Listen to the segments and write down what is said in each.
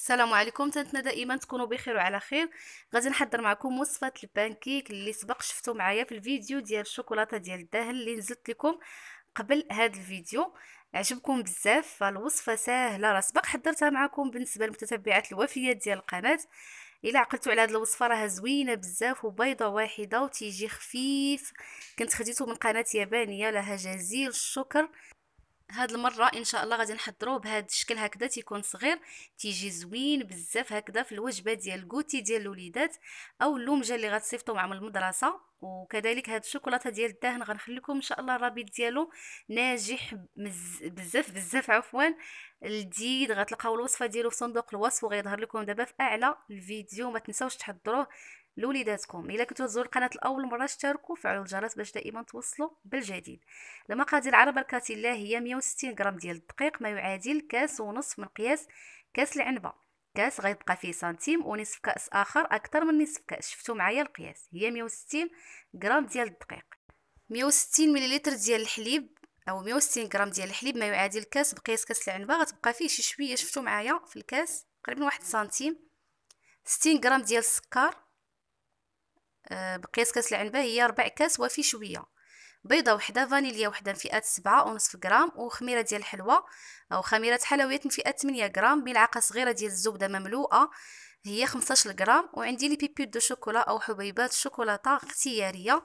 السلام عليكم تنتنا دائما تكونوا بخير وعلى خير غادي نحضر معكم وصفه البانكيك اللي سبق شفتو معايا في الفيديو ديال الشوكولاته ديال الدهن اللي نزلت لكم قبل هذا الفيديو عجبكم بزاف فالوصفه سهله راه سبق حضرتها معكم بالنسبه لمتتبعات الوفيات ديال القناه الا عقلتوا على هذه الوصفه راها زوينه بزاف وبيضه واحده وتيجي خفيف كنت خديته من قناه يابانيه لها جزيل الشكر هاد المره ان شاء الله غادي نحضروه بهاد الشكل هكذا تيكون صغير تيجي زوين بزاف هكذا في الوجبه ديال الكوتي ديال الوليدات او اللومجه اللي غتصيفطوا معهم المدرسه وكذلك هاد الشوكولاته ديال الدهن غنخليكم ان شاء الله الرابط ديالو ناجح بزاف بزاف عفوا الجديد غتلقاو الوصفه ديالو في صندوق الوصف وغيظهر لكم دابا في اعلى الفيديو ما تنساوش تحضروه لوليداتكم الا كنتو تزوروا القناه لاول مره اشتركوا فعلوا الجرس باش دائما توصلوا بالجديد المقادير بركه الله هي 160 غرام ديال الدقيق ما يعادل كاس ونصف من قياس كاس العنبه كاس غيبقى فيه سنتيم ونصف كاس اخر اكثر من نصف كاس شفتوا معايا القياس هي 160 غرام ديال الدقيق 160 مليلتر ديال الحليب او 160 غرام ديال الحليب ما يعادل كاس بقياس كاس العنبه غتبقى فيه شي شويه شفتوا معايا في الكاس تقريبا واحد سنتيم 60 غرام ديال السكر آه، بقياس كاس العنبه هي ربع كاس وفي شويه بيضه وحده فانيليا وحده فئه سبعة ونصف غرام وخميره ديال الحلوى او خميره حلويات فئه 8 غرام ملعقه صغيره ديال الزبده مملوءه هي 15 غرام وعندي لي بيبي دو شوكولا او حبيبات شوكولاته اختياريه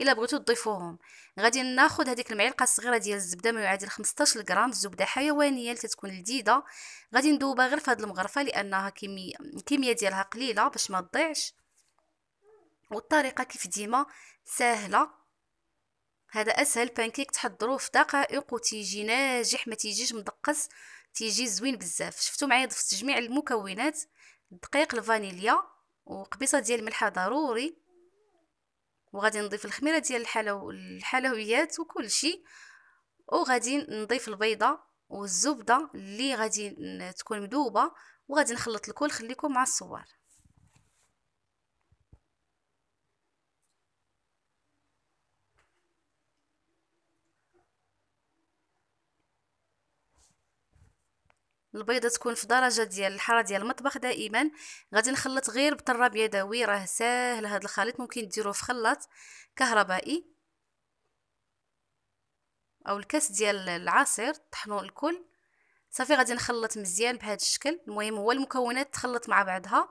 الا بغيتو تضيفوهم غادي ناخذ هذيك المعلقه الصغيره ديال الزبده ما يعادل 15 غرام زبده حيوانيه اللي تتكون لذيذه غادي ندوبها غير في هذه المغرفه لانها كميه ديالها قليله باش ما تضيعش والطريقه كيف ديما سهله هذا اسهل بانكيك تحضروه في دقائق وتيجي ناجح ما تيجيش مدقس تيجي زوين بزاف شفتو معايا ضفت جميع المكونات الدقيق الفانيليا وقبيصه ديال الملح ضروري وغادي نضيف الخميره ديال الحلو الحلويات وكل شيء وغادي نضيف البيضه والزبده اللي غادي تكون مذوبه وغادي نخلط الكل خليكم مع الصور البيضه تكون في درجه ديال الحراره ديال المطبخ دائما غادي نخلط غير بطراب يدوي راه ساهل هذا الخليط ممكن ديروه في خلاط كهربائي او الكاس ديال العصير طحنوا الكل صافي غادي نخلط مزيان بهذا الشكل المهم هو المكونات تخلط مع بعضها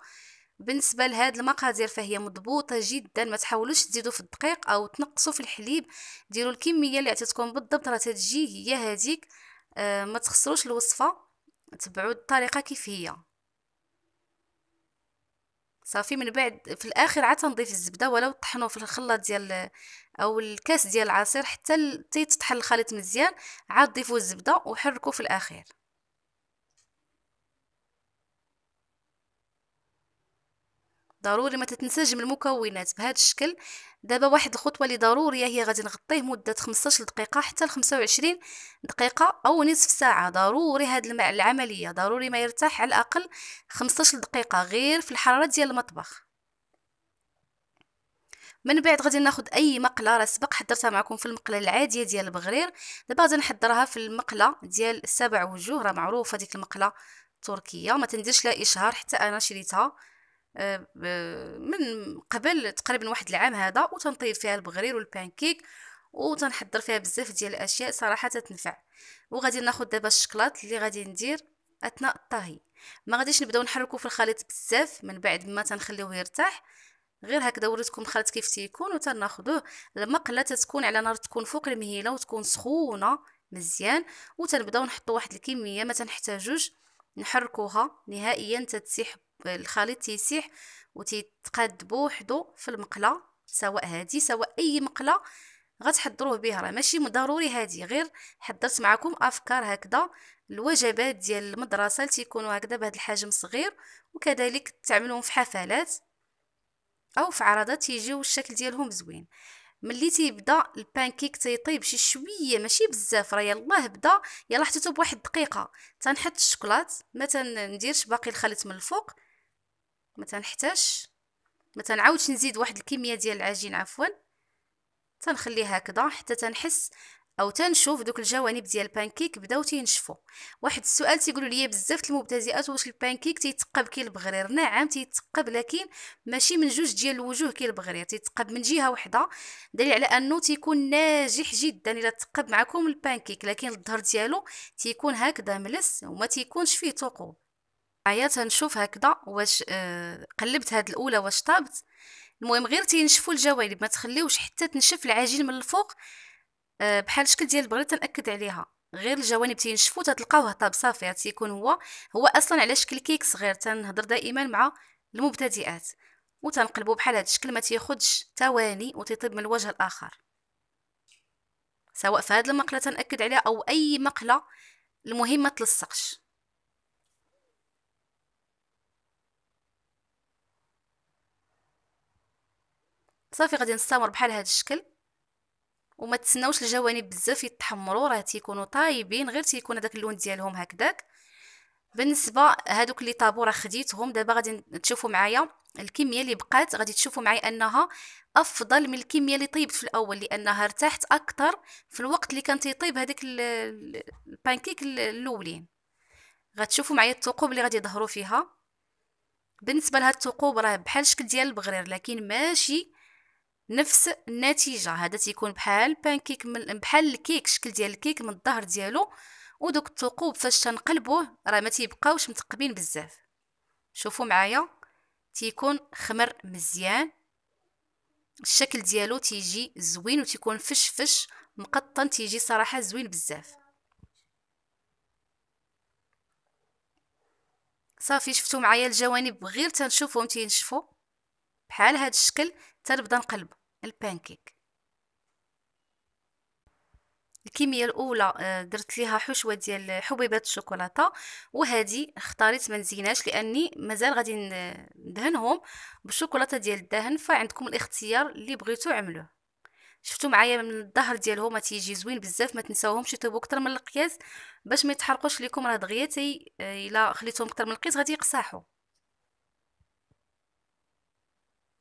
بالنسبه لهاد المقادير فهي مضبوطه جدا ما تحاولوش تزيدوا في الدقيق او تنقصوا في الحليب ديروا الكميه اللي عطيتكم بالضبط راه تجي هي هذيك آه ما تخسروش الوصفه تبعوا الطريقه كيف هي صافي من بعد في الاخر عاد تنضيف الزبده ولو طحنوا في الخلاط ديال او الكاس ديال العصير حتى تيتطحن الخليط مزيان عاد ضيفوا الزبده وحركوا في الاخير ضروري ما تتنسجم المكونات بهذا الشكل دابا واحد الخطوه اللي ضروريه هي غادي نغطيه مده 15 دقيقه حتى ل 25 دقيقه او نصف ساعه ضروري هاد العمليه ضروري ما يرتاح على الاقل 15 دقيقه غير في الحراره ديال المطبخ من بعد غادي ناخذ اي مقله راه سبق حضرتها معكم في المقله العاديه ديال البغرير دابا غادي نحضرها في المقله ديال سبع وجوه راه معروفه ديك المقله التركيه ما تنديرش لها اشهار حتى انا شريتها آه، من قبل تقريبا واحد العام هذا وتنطيب فيها البغرير والبانكيك وتنحضر فيها بزاف ديال الاشياء صراحه تنفع وغادي ناخذ دابا الشكلاط اللي غادي ندير اثناء الطهي ما غاديش نبداو نحركو في الخليط بزاف من بعد ما تنخليوه يرتاح غير هكذا وريتكم الخليط كيف تيكون وتناخذوه المقله تتكون على نار تكون فوق المهيله وتكون سخونه مزيان وتنبداو نحطو واحد الكميه ما تنحتاجوش نحركوها نهائيا تتسيح الخليط تيسيح وتتقاد بوحدو في المقله سواء هادي سواء اي مقله غتحضروه بها راه ماشي ضروري هادي غير حضرت معكم افكار هكذا الوجبات ديال المدرسه اللي تيكونوا هكذا بهذا الحجم صغير وكذلك تعملوهم في حفلات او في عرضات يجيو الشكل ديالهم زوين ملي تيبدا البانكيك تيطيب شي شويه ماشي بزاف راه يلاه بدا يلا حطيته بواحد دقيقه تنحط الشكلاط ما تنديرش باقي الخليط من الفوق ما تنحتاجش ما تنعاودش نزيد واحد الكميه ديال العجين عفوا تنخليه هكذا حتى تنحس او تنشوف دوك الجوانب ديال البانكيك بداو تينشفوا واحد السؤال تيقولوا لي بزاف المبتدئات واش البانكيك تيتقب كي البغرير نعم تيتقب لكن ماشي من جوج ديال الوجوه كي البغرير تيتقب من جهه واحده دليل على انه تيكون ناجح جدا الا تقب معكم البانكيك لكن الظهر ديالو تيكون هكذا ملس وما تيكونش فيه ثقوب هيا تنشوف هكذا واش آه، قلبت هاد الاولى واش طابت المهم غير تينشفوا الجوانب ما تخليوش حتى تنشف العجين من الفوق آه، بحال شكل ديال البغله تنأكد عليها غير الجوانب تينشفوا تتلقاوه طاب صافي تيكون هو هو اصلا على شكل كيك صغير تنهضر دائما مع المبتدئات وتنقلبو بحال هذا الشكل ما تياخدش ثواني وتيطيب من الوجه الاخر سواء في هذه المقله تنأكد عليها او اي مقله المهم ما تلصقش صافي غادي نستمر بحال هذا الشكل وما تسناوش الجوانب بزاف يتحمروا راه تيكونوا طايبين غير تيكون هذاك اللون ديالهم هكذاك بالنسبه هادوك اللي طابو راه خديتهم دابا غادي تشوفوا معايا الكميه اللي بقات غادي تشوفوا معايا انها افضل من الكميه اللي طيبت في الاول لانها ارتحت اكثر في الوقت اللي كان تيطيب هذاك البانكيك الاولين غتشوفوا معايا الثقوب اللي غادي يظهروا فيها بالنسبه لهاد الثقوب راه بحال الشكل ديال البغرير لكن ماشي نفس النتيجه هذا تيكون بحال بانكيك من بحال الكيك الشكل ديال الكيك من الظهر ديالو ودوك الثقوب فاش تنقلبوه راه ما تيبقاوش متقبين بزاف شوفوا معايا تيكون خمر مزيان الشكل ديالو تيجي زوين وتيكون فش فش مقطن تيجي صراحه زوين بزاف صافي شفتوا معايا الجوانب غير تنشوفهم تينشفوا بحال هذا الشكل تنبدا نقلب البانكيك الكميه الاولى آه، درت ليها حشوه ديال حبيبات الشوكولاته وهذه اختاريت ما نزيناش لاني مازال غادي ندهنهم بالشوكولاته ديال الدهن فعندكم الاختيار اللي بغيتو عملوه شفتوا معايا من الظهر ديالهم ما تيجي زوين بزاف ما تنساوهمش يطيبوا اكثر من القياس باش ما يتحرقوش لكم راه دغيا تي آه، الا خليتهم اكثر من القياس غادي يقصحوا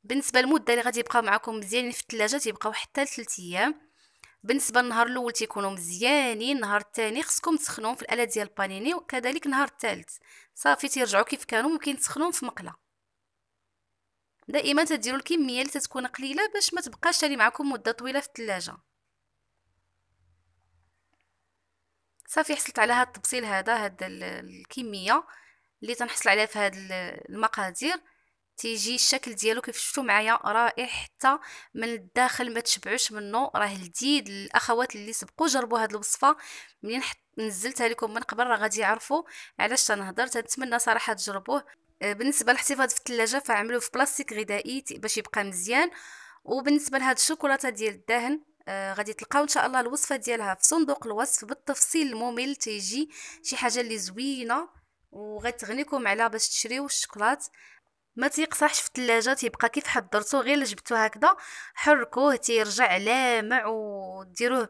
بالنسبه للمده اللي غادي يبقاو معكم مزيانين في الثلاجه تيبقاو حتى لثلاث ايام بالنسبه للنهار الاول تيكونوا مزيانين النهار الثاني خصكم تسخنوهم في الاله ديال البانيني وكذلك النهار الثالث صافي تيرجعوا كيف كانوا ممكن تسخنوهم في مقله دائما تديروا الكميه اللي تتكون قليله باش ما تبقاش تاني معكم مده طويله في الثلاجه صافي حصلت على هذا التبصيل هذا هاد الكميه اللي تنحصل عليها في هذه المقادير تيجي الشكل ديالو كيف شفتوا معايا حتى من الداخل ما تشبعوش منه راه لذيذ الاخوات اللي سبقوا جربوا هذه الوصفه منين نزلتها لكم من قبل راه غادي يعرفوا علاش تنهضر تنتمنى صراحه تجربوه آه، بالنسبه للاحتفاظ في الثلاجه فعملوه في بلاستيك غذائي باش يبقى مزيان وبالنسبه لهاد الشوكولاته ديال الدهن آه غادي تلقاو ان شاء الله الوصفه ديالها في صندوق الوصف بالتفصيل الممل تيجي شي حاجه اللي زوينه وغتغنيكم على باش تشريو الشوكولات ما تيقصحش في الثلاجه تيبقى كيف حضرتو غير جبتو هكذا حركوه تيرجع لامع وديروه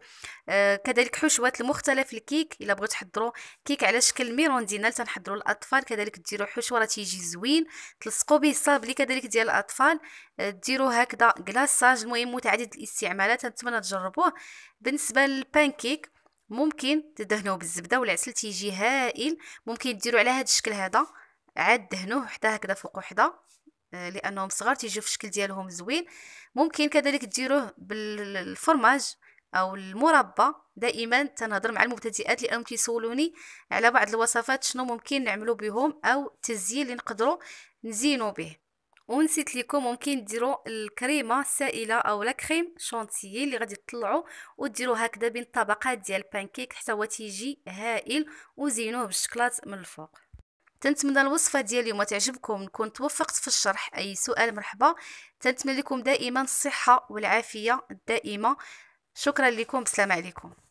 آه، كذلك حشوات المختلف الكيك الا بغيتو تحضروا كيك على شكل ميروندينا دينال تنحضروا الاطفال كذلك ديروا حشوه راه تيجي زوين تلصقوا به الصابلي كذلك ديال الاطفال آه، ديرو ديروا هكذا كلاصاج المهم متعدد الاستعمالات نتمنى تجربوه بالنسبه للبانكيك ممكن تدهنوه بالزبده والعسل تيجي هائل ممكن ديروا على هذا الشكل هذا عاد دهنوه حتى هكذا فوق وحده آه، لانهم صغار تيجيو في الشكل ديالهم زوين ممكن كذلك ديروه بالفرماج او المربى دائما تنهضر مع المبتدئات لانهم كيسولوني على بعض الوصفات شنو ممكن نعملو بهم او التزيين اللي نقدروا نزينو به ونسيت لكم ممكن ديروا الكريمه السائله او لا كريم شونتيي اللي غادي تطلعوا وديروا هكذا بين الطبقات ديال البانكيك حتى هو تيجي هائل وزينوه بالشكلاط من الفوق تنتمنى الوصفه ديال اليوم تعجبكم نكون توفقت في الشرح اي سؤال مرحبا تنتمنى لكم دائما الصحه والعافيه الدائمه شكرا لكم بسلام عليكم